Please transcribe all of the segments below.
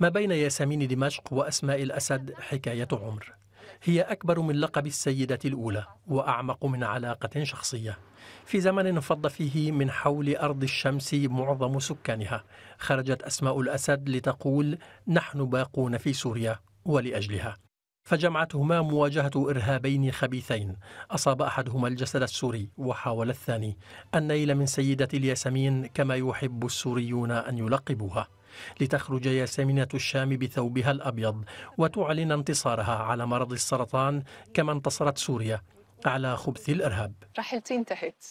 ما بين ياسمين دمشق وأسماء الأسد حكاية عمر هي أكبر من لقب السيدة الأولى وأعمق من علاقة شخصية في زمن انفض فيه من حول أرض الشمس معظم سكانها خرجت أسماء الأسد لتقول نحن باقون في سوريا ولأجلها فجمعتهما مواجهة إرهابين خبيثين أصاب أحدهما الجسد السوري وحاول الثاني النيل من سيدة الياسمين كما يحب السوريون أن يلقبوها لتخرج ياسمينة الشام بثوبها الأبيض وتعلن انتصارها على مرض السرطان كما انتصرت سوريا على خبث الإرهاب رحلتي انتهت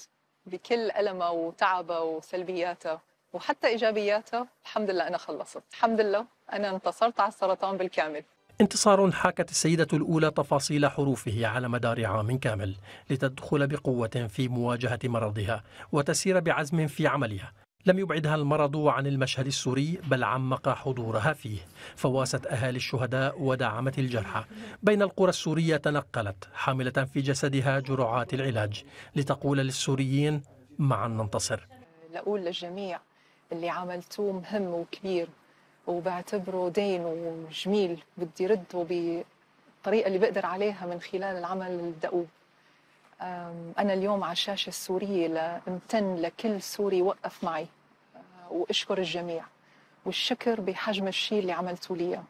بكل ألمها وتعبها وسلبياتها وحتى إيجابياتها الحمد لله أنا خلصت الحمد لله أنا انتصرت على السرطان بالكامل انتصار حاكت السيدة الأولى تفاصيل حروفه على مدار عام كامل لتدخل بقوة في مواجهة مرضها وتسير بعزم في عملها لم يبعدها المرض عن المشهد السوري بل عمق حضورها فيه فواست أهالي الشهداء ودعمت الجرحى بين القرى السورية تنقلت حاملة في جسدها جرعات العلاج لتقول للسوريين معا ننتصر لأقول للجميع اللي عملتوه مهم وكبير وبعتبره دين وجميل بدي رده بالطريقة اللي بقدر عليها من خلال العمل الدؤوب أنا اليوم على الشاشة السورية لامتن لكل سوري وقف معي أه، وأشكر الجميع والشكر بحجم الشيء اللي عملتوا لي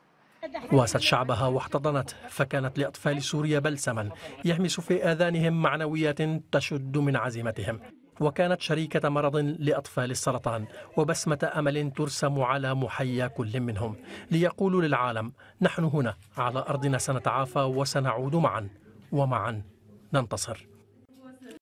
واست شعبها واحتضنته فكانت لأطفال سوريا بلسما يهمس في آذانهم معنويات تشد من عزيمتهم وكانت شريكة مرض لأطفال السرطان وبسمة أمل ترسم على محيا كل منهم ليقولوا للعالم نحن هنا على أرضنا سنتعافى وسنعود معا ومعا ننتصر